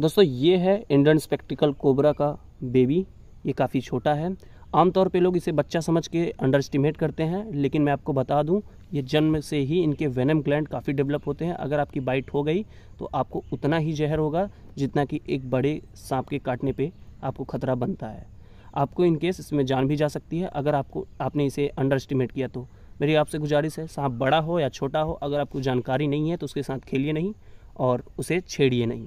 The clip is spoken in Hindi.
दोस्तों ये है इंडन स्पेक्टिकल कोबरा का बेबी ये काफ़ी छोटा है आमतौर पे लोग इसे बच्चा समझ के अंडर एस्टिमेट करते हैं लेकिन मैं आपको बता दूं ये जन्म से ही इनके वेनम ग्लैंड काफ़ी डेवलप होते हैं अगर आपकी बाइट हो गई तो आपको उतना ही जहर होगा जितना कि एक बड़े सांप के काटने पे आपको खतरा बनता है आपको इन केस इसमें जान भी जा सकती है अगर आपको आपने इसे अंडर एस्टिमेट किया तो मेरी आपसे गुजारिश है सांप बड़ा हो या छोटा हो अगर आपको जानकारी नहीं है तो उसके साथ खेलिए नहीं और उसे छेड़िए नहीं